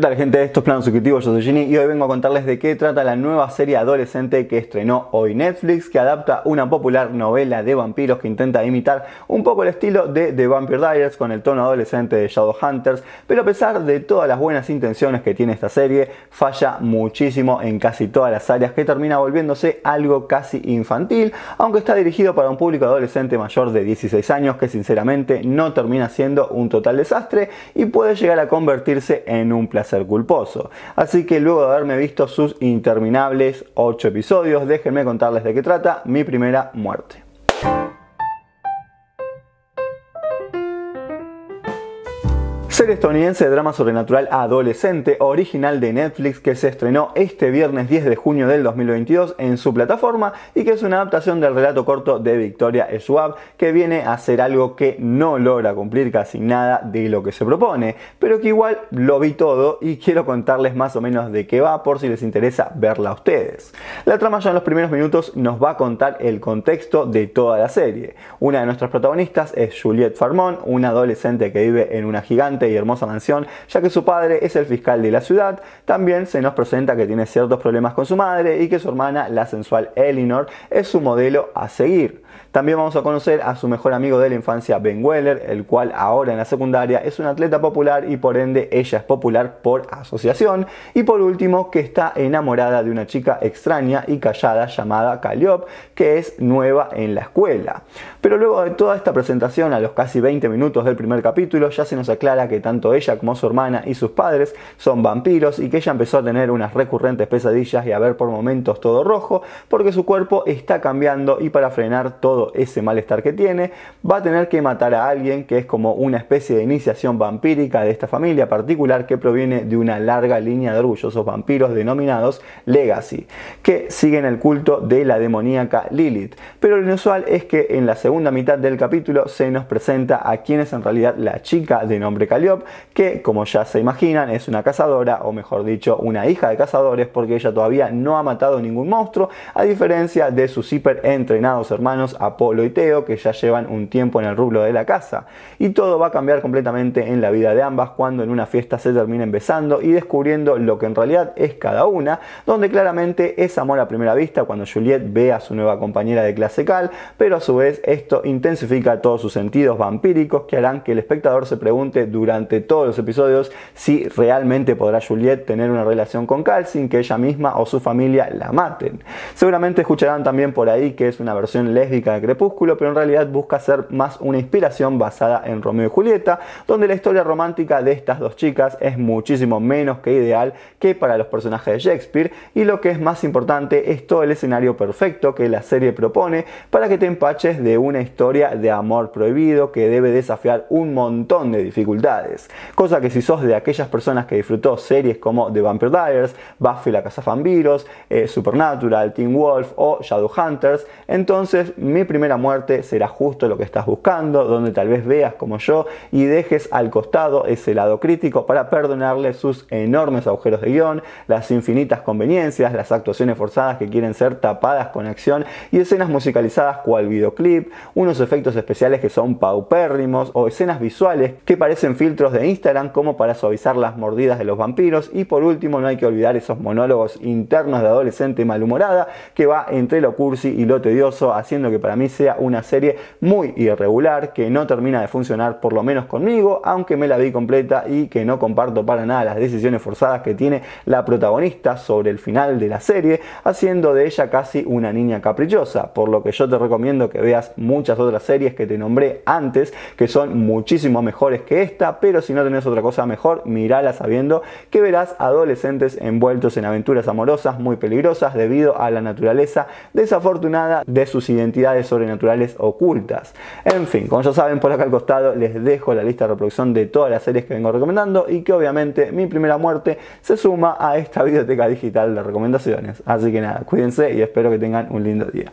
tal gente? de estos planos Subjetivo, yo soy Gini y hoy vengo a contarles de qué trata la nueva serie adolescente que estrenó hoy Netflix, que adapta una popular novela de vampiros que intenta imitar un poco el estilo de The Vampire Diaries con el tono adolescente de Shadowhunters, pero a pesar de todas las buenas intenciones que tiene esta serie, falla muchísimo en casi todas las áreas que termina volviéndose algo casi infantil, aunque está dirigido para un público adolescente mayor de 16 años que sinceramente no termina siendo un total desastre y puede llegar a convertirse en un placer ser culposo. Así que luego de haberme visto sus interminables 8 episodios, déjenme contarles de qué trata mi primera muerte. Ser estadounidense de drama sobrenatural adolescente, original de Netflix, que se estrenó este viernes 10 de junio del 2022 en su plataforma y que es una adaptación del relato corto de Victoria Schwab, que viene a ser algo que no logra cumplir casi nada de lo que se propone, pero que igual lo vi todo y quiero contarles más o menos de qué va por si les interesa verla a ustedes. La trama ya en los primeros minutos nos va a contar el contexto de toda la serie. Una de nuestras protagonistas es Juliette Farmón, una adolescente que vive en una gigante y hermosa mansión, ya que su padre es el fiscal de la ciudad. También se nos presenta que tiene ciertos problemas con su madre y que su hermana, la sensual Eleanor, es su modelo a seguir. También vamos a conocer a su mejor amigo de la infancia, Ben Weller, el cual ahora en la secundaria es un atleta popular y por ende ella es popular por asociación. Y por último, que está enamorada de una chica extraña y callada llamada Calliope, que es nueva en la escuela. Pero luego de toda esta presentación, a los casi 20 minutos del primer capítulo, ya se nos aclara que tanto ella como su hermana y sus padres son vampiros y que ella empezó a tener unas recurrentes pesadillas y a ver por momentos todo rojo porque su cuerpo está cambiando y para frenar todo ese malestar que tiene va a tener que matar a alguien que es como una especie de iniciación vampírica de esta familia particular que proviene de una larga línea de orgullosos vampiros denominados Legacy, que siguen el culto de la demoníaca Lilith. Pero lo inusual es que en la segunda mitad del capítulo se nos presenta a quien es en realidad la chica de nombre Calión que como ya se imaginan es una cazadora, o mejor dicho, una hija de cazadores, porque ella todavía no ha matado ningún monstruo, a diferencia de sus hiper entrenados hermanos Apolo y Teo, que ya llevan un tiempo en el rublo de la casa Y todo va a cambiar completamente en la vida de ambas cuando en una fiesta se terminen besando y descubriendo lo que en realidad es cada una, donde claramente es amor a primera vista cuando Juliet ve a su nueva compañera de clase Cal, pero a su vez esto intensifica todos sus sentidos vampíricos que harán que el espectador se pregunte durante todos los episodios si realmente podrá Juliet tener una relación con Cal sin que ella misma o su familia la maten. Seguramente escucharán también por ahí que es una versión lésbica de Crepúsculo, pero en realidad busca ser más una inspiración basada en Romeo y Julieta, donde la historia romántica de estas dos chicas es muchísimo menos que ideal que para los personajes de Shakespeare y lo que es más importante es todo el escenario perfecto que la serie propone para que te empaches de una historia de amor prohibido que debe desafiar un montón de dificultades. Cosa que si sos de aquellas personas que disfrutó series como The Vampire Diaries, Buffy la Casa eh, Supernatural, Teen Wolf o Shadow Hunters, entonces mi primera muerte será justo lo que estás buscando, donde tal vez veas como yo y dejes al costado ese lado crítico para perdonarle sus enormes agujeros de guión, las infinitas conveniencias, las actuaciones forzadas que quieren ser tapadas con acción y escenas musicalizadas cual videoclip, unos efectos especiales que son paupérrimos o escenas visuales que parecen filtros de Instagram como para suavizar las mordidas de los vampiros y por último no hay que olvidar esos monólogos internos de adolescente malhumorada que va entre lo cursi y lo tedioso haciendo que para mí sea una serie muy irregular que no termina de funcionar por lo menos conmigo aunque me la vi completa y que no comparto para nada las decisiones forzadas que tiene la protagonista sobre el final de la serie haciendo de ella casi una niña caprichosa por lo que yo te recomiendo que veas muchas otras series que te nombré antes que son muchísimo mejores que esta pero pero si no tenés otra cosa mejor, mirala sabiendo que verás adolescentes envueltos en aventuras amorosas muy peligrosas debido a la naturaleza desafortunada de sus identidades sobrenaturales ocultas. En fin, como ya saben, por acá al costado les dejo la lista de reproducción de todas las series que vengo recomendando y que obviamente mi primera muerte se suma a esta biblioteca digital de recomendaciones. Así que nada, cuídense y espero que tengan un lindo día.